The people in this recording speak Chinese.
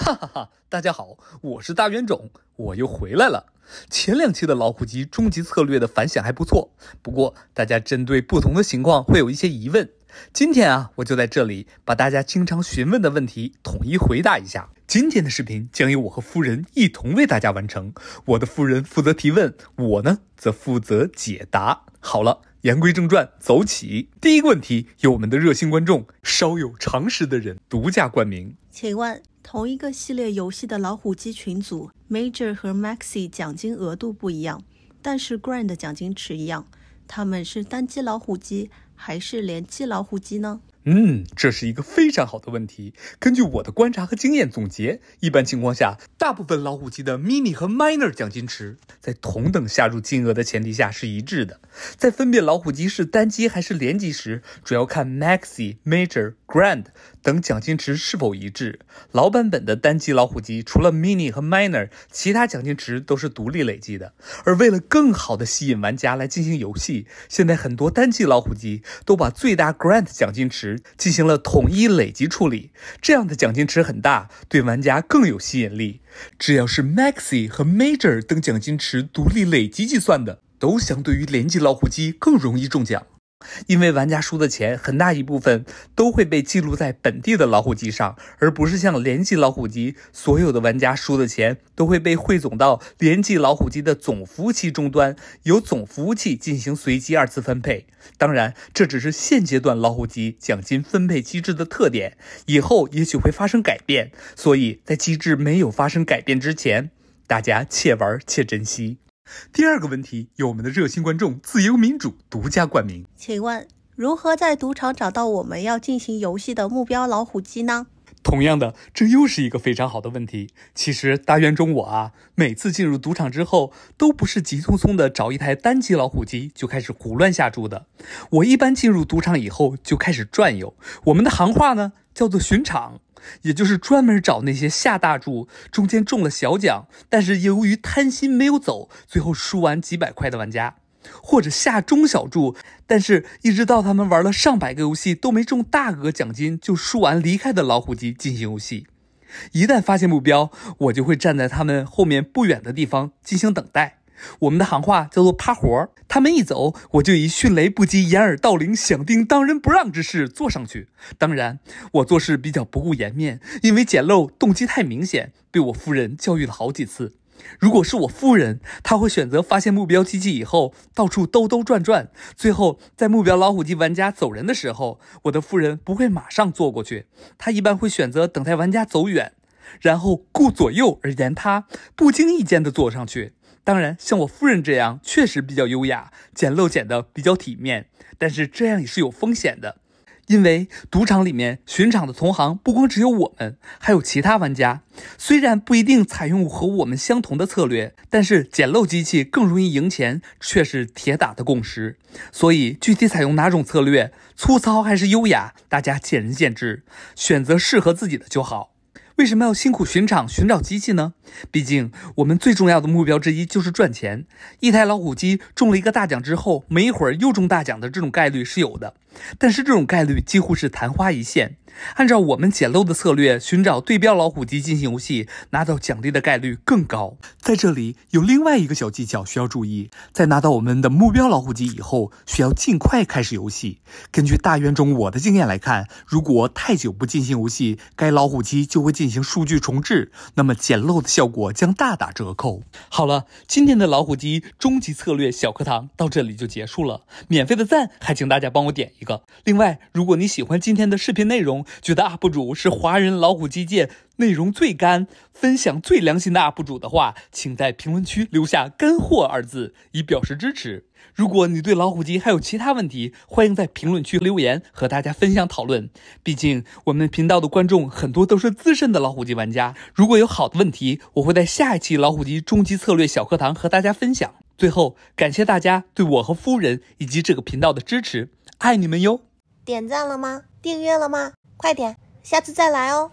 哈哈哈！大家好，我是大冤种，我又回来了。前两期的老虎机终极策略的反响还不错，不过大家针对不同的情况会有一些疑问。今天啊，我就在这里把大家经常询问的问题统一回答一下。今天的视频将由我和夫人一同为大家完成，我的夫人负责提问，我呢则负责解答。好了，言归正传，走起！第一个问题由我们的热心观众、稍有常识的人独家冠名，请问。同一个系列游戏的老虎机群组，Major 和 Maxi 奖金额度不一样，但是 Grand 奖金池一样。他们是单机老虎机还是联机老虎机呢？嗯，这是一个非常好的问题。根据我的观察和经验总结，一般情况下，大部分老虎机的 Mini 和 Minor 奖金池在同等下注金额的前提下是一致的。在分辨老虎机是单机还是联机时，主要看 Maxi、Major。Grand 等奖金池是否一致？老版本的单机老虎机除了 Mini 和 Minor，其他奖金池都是独立累积的。而为了更好的吸引玩家来进行游戏，现在很多单机老虎机都把最大 Grand 奖金池进行了统一累积处理。这样的奖金池很大，对玩家更有吸引力。只要是 Maxi 和 Major 等奖金池独立累积计算的，都相对于联机老虎机更容易中奖。因为玩家输的钱很大一部分都会被记录在本地的老虎机上，而不是像联机老虎机，所有的玩家输的钱都会被汇总到联机老虎机的总服务器终端，由总服务器进行随机二次分配。当然，这只是现阶段老虎机奖金分配机制的特点，以后也许会发生改变。所以在机制没有发生改变之前，大家且玩且珍惜。第二个问题由我们的热心观众自由民主独家冠名。请问，如何在赌场找到我们要进行游戏的目标老虎机呢？同样的，这又是一个非常好的问题。其实大院中我啊，每次进入赌场之后，都不是急匆匆的找一台单机老虎机就开始胡乱下注的。我一般进入赌场以后就开始转悠，我们的行话呢叫做巡场，也就是专门找那些下大注，中间中了小奖，但是由于贪心没有走，最后输完几百块的玩家。或者下中小注，但是，一直到他们玩了上百个游戏都没中大额奖金，就输完离开的老虎机进行游戏。一旦发现目标，我就会站在他们后面不远的地方进行等待。我们的行话叫做“趴活”。他们一走，我就以迅雷不及掩耳盗铃响叮当仁不让之势坐上去。当然，我做事比较不顾颜面，因为捡漏动机太明显，被我夫人教育了好几次。如果是我夫人，她会选择发现目标机器以后，到处兜兜转转，最后在目标老虎机玩家走人的时候，我的夫人不会马上坐过去，她一般会选择等待玩家走远，然后顾左右而言他，不经意间的坐上去。当然，像我夫人这样确实比较优雅，捡漏捡的比较体面，但是这样也是有风险的。因为赌场里面巡场的同行不光只有我们，还有其他玩家。虽然不一定采用和我们相同的策略，但是捡漏机器更容易赢钱却是铁打的共识。所以，具体采用哪种策略，粗糙还是优雅，大家见仁见智，选择适合自己的就好。为什么要辛苦巡场寻找机器呢？毕竟我们最重要的目标之一就是赚钱。一台老虎机中了一个大奖之后，没一会儿又中大奖的这种概率是有的，但是这种概率几乎是昙花一现。按照我们捡漏的策略，寻找对标老虎机进行游戏，拿到奖励的概率更高。在这里有另外一个小技巧需要注意：在拿到我们的目标老虎机以后，需要尽快开始游戏。根据大院中我的经验来看，如果太久不进行游戏，该老虎机就会进行数据重置，那么捡漏的效果将大打折扣。好了，今天的老虎机终极策略小课堂到这里就结束了。免费的赞，还请大家帮我点一个。另外，如果你喜欢今天的视频内容，觉得 UP 主是华人老虎机界内容最干、分享最良心的 UP 主的话，请在评论区留下“干货”二字，以表示支持。如果你对老虎机还有其他问题，欢迎在评论区留言和大家分享讨论。毕竟我们频道的观众很多都是资深的老虎机玩家，如果有好的问题，我会在下一期老虎机终极策略小课堂和大家分享。最后，感谢大家对我和夫人以及这个频道的支持，爱你们哟！点赞了吗？订阅了吗？快点，下次再来哦。